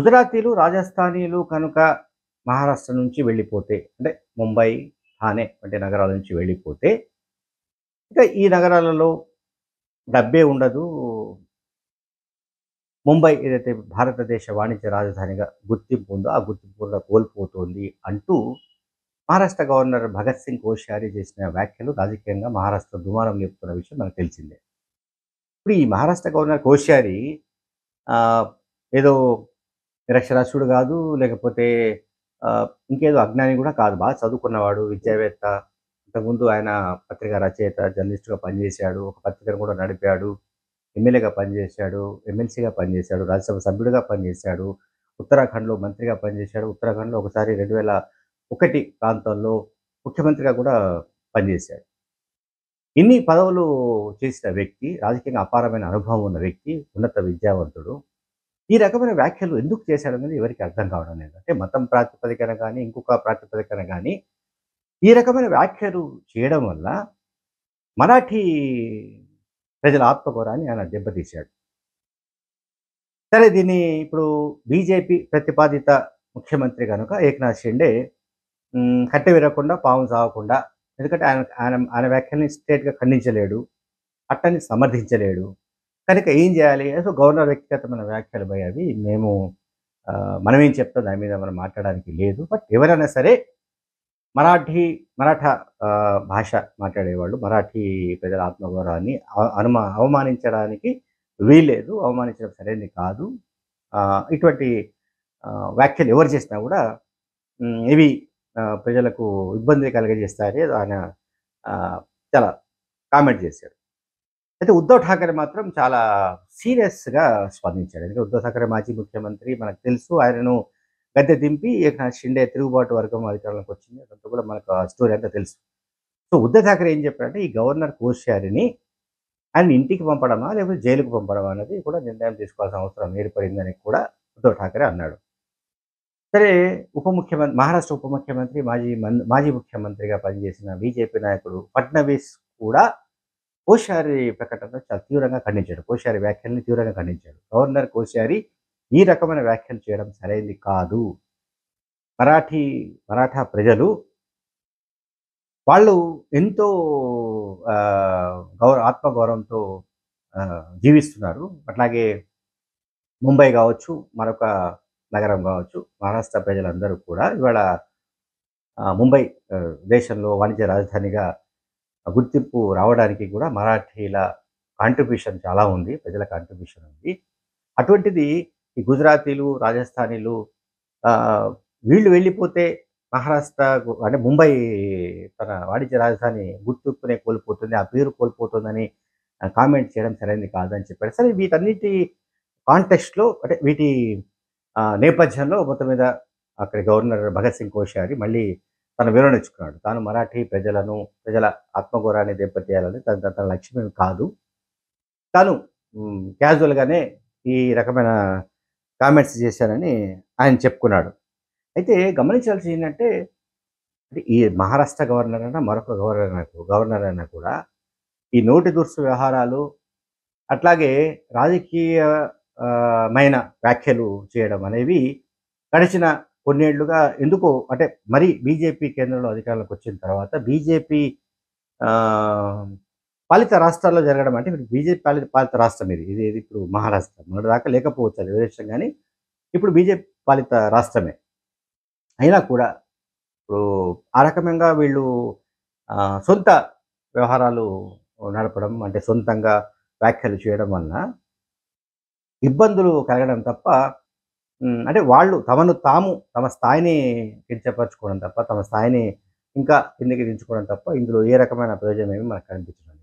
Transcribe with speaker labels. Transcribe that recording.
Speaker 1: గుజరాతీలు రాజస్థానీలు కనుక మహారాష్ట్ర నుంచి వెళ్ళిపోతే అంటే ముంబై థానే వంటి నగరాల నుంచి వెళ్ళిపోతే ఇక ఈ నగరాలలో డబ్బే ఉండదు ముంబై ఏదైతే భారతదేశ వాణిజ్య రాజధానిగా గుర్తింపు ఉందో ఆ గుర్తింపు కూడా కోల్పోతోంది అంటూ మహారాష్ట్ర గవర్నర్ భగత్ సింగ్ కోశ్యారి చేసిన వ్యాఖ్యలు రాజకీయంగా మహారాష్ట్ర దుమారం లేపుతున్న విషయం మనకు తెలిసిందే ఇప్పుడు ఈ మహారాష్ట్ర గవర్నర్ కోశ్యారి ఏదో నిరక్షరాస్యుడు కాదు లేకపోతే ఇంకేదో అజ్ఞాని కూడా కాదు బాగా చదువుకున్నవాడు విద్యావేత్త ఇంతకుముందు ఆయన పత్రిక రచయిత జర్నలిస్టుగా పనిచేశాడు ఒక పత్రికను కూడా నడిపాడు ఎమ్మెల్యేగా పనిచేశాడు ఎమ్మెల్సీగా పనిచేశాడు రాజ్యసభ సభ్యుడిగా పనిచేశాడు ఉత్తరాఖండ్లో మంత్రిగా పనిచేశాడు ఉత్తరాఖండ్లో ఒకసారి రెండు వేల ఒకటి ప్రాంతంలో ముఖ్యమంత్రిగా కూడా పనిచేశాడు ఇన్ని పదవులు చేసిన వ్యక్తి రాజకీయంగా అపారమైన అనుభవం ఉన్న వ్యక్తి ఉన్నత విద్యావంతుడు ఈ రకమైన వ్యాఖ్యలు ఎందుకు చేశాడనేది ఎవరికి అర్థం కావడం లేదు అంటే మతం ప్రాతిపదికన కానీ ఇంకొక ప్రాతిపదికన కానీ ఈ రకమైన వ్యాఖ్యలు చేయడం వల్ల మరాఠీ ప్రజల ఆత్మగౌరవాన్ని ఆయన దెబ్బతీశాడు సరే దీన్ని ఇప్పుడు బీజేపీ ప్రతిపాదిత ముఖ్యమంత్రి కనుక ఏకనాథ్ షిండే కట్టె విరగకుండా పాము సాగకుండా ఎందుకంటే ఆయన ఆయన ఆయన వ్యాఖ్యల్ని స్ట్రేట్గా ఖండించలేడు అట్టని సమర్థించలేడు కనుక ఏం చేయాలి సో గవర్నర్ వ్యక్తిగతమైన వ్యాఖ్యలు పోయి అవి మేము మనం ఏం చెప్తాం దాని మీద మనం మాట్లాడడానికి లేదు బట్ ఎవరైనా సరే మరాఠీ మరాఠా భాష మాట్లాడేవాళ్ళు మరాఠీ ప్రజల ఆత్మగౌరవాన్ని అనుమా అవమానించడానికి వీలేదు అవమానించడం సరైనది కాదు ఇటువంటి వ్యాఖ్యలు ఎవరు చేసినా కూడా ఇవి ప్రజలకు ఇబ్బంది కలగజేస్తారే ఆయన చాలా కామెంట్ చేశాడు అయితే ఉద్ధవ్ ఠాకరే మాత్రం చాలా సీరియస్గా స్పందించాడు ఎందుకంటే ఉద్ధవ్ ఠాకరే మాజీ ముఖ్యమంత్రి మనకు తెలుసు ఆయనను గద్దె దింపి షిండే తిరుగుబాటు వర్గం అధికారంలోకి వచ్చింది అదంతా కూడా మనకు స్టోరీ అంతా తెలుసు సో ఉద్ధవ్ ఠాకరే ఏం చెప్పారంటే ఈ గవర్నర్ కోశ్యారిని ఆయన ఇంటికి పంపడమా లేకపోతే జైలుకు పంపడమా అనేది కూడా నిర్ణయం తీసుకోవాల్సిన అవసరం ఏర్పడిందని కూడా ఉద్ధవ్ ఠాకరే అన్నాడు సరే ఉప ముఖ్యమంత్రి మహారాష్ట్ర ఉప ముఖ్యమంత్రి మాజీ మాజీ ముఖ్యమంత్రిగా పనిచేసిన బీజేపీ నాయకుడు ఫడ్నవీస్ కూడా కోశారి ప్రకటన చాలా తీవ్రంగా ఖండించాడు కోశారి వ్యాఖ్యల్ని తీవ్రంగా ఖండించాడు గవర్నర్ కోశారి ఈ రకమైన వ్యాఖ్యలు చేయడం సరైనది కాదు మరాఠీ మరాఠా ప్రజలు వాళ్ళు ఎంతో గౌరవ ఆత్మగౌరవంతో జీవిస్తున్నారు అట్లాగే ముంబై కావచ్చు మరొక నగరం కావచ్చు మహారాష్ట్ర ప్రజలందరూ కూడా ఇవాళ ముంబై దేశంలో వాణిజ్య రాజధానిగా గుర్తింపు రావడానికి కూడా మరాఠీల కాంట్రిబ్యూషన్ చాలా ఉంది ప్రజల కాంట్రిబ్యూషన్ ఉంది అటువంటిది ఈ గుజరాతీలు రాజస్థానీలు వీళ్ళు వెళ్ళిపోతే మహారాష్ట్ర అంటే ముంబై తన వాణిజ్య రాజధాని గుర్తింపునే కోల్పోతుంది ఆ పేరు కోల్పోతుందని కామెంట్ చేయడం సరైనది కాదని చెప్పారు సరే వీటన్నిటి కాంటెక్స్ట్లో అంటే వీటి నేపథ్యంలో మొత్తం మీద అక్కడ గవర్నర్ భగత్ సింగ్ కోశారి మళ్ళీ తను విరణించుకున్నాడు తాను మరాఠీ ప్రజలను ప్రజల ఆత్మగౌరవాన్ని దెబ్బతీయాలని తన తన లక్ష్యమే కాదు తాను క్యాజువల్గానే ఈ రకమైన కామెంట్స్ చేశానని ఆయన చెప్పుకున్నాడు అయితే గమనించాల్సి ఏంటంటే ఈ మహారాష్ట్ర గవర్నర్ అయినా మరొక గవర్నర్ అయినా గవర్నర్ అయినా కూడా ఈ నోటి దుర్సు వ్యవహారాలు అట్లాగే రాజకీయమైన వ్యాఖ్యలు చేయడం అనేవి గడిచిన కొన్నేళ్లుగా ఎందుకు అంటే మరి బీజేపీ కేంద్రంలో అధికారంలోకి వచ్చిన తర్వాత బీజేపీ పాలిత రాష్ట్రాల్లో జరగడం అంటే ఇప్పుడు బీజేపీ పాలిత పాలిత రాష్ట్రం ఇది ఇది ఇప్పుడు మహారాష్ట్ర మన దాకా లేకపోవచ్చు అది విదేశం కానీ ఇప్పుడు బీజేపీ పాలిత రాష్ట్రమే అయినా కూడా ఇప్పుడు ఆ రకమంగా వీళ్ళు సొంత వ్యవహారాలు నడపడం అంటే సొంతంగా వ్యాఖ్యలు చేయడం వలన ఇబ్బందులు కలగడం తప్ప అంటే వాళ్ళు తమను తాము తమ స్థాయిని కించపరచుకోవడం తప్ప తమ స్థాయిని ఇంకా కిందకి దించుకోవడం తప్ప ఇందులో ఏ రకమైన ప్రయోజనం ఏమి మనకు కనిపించడం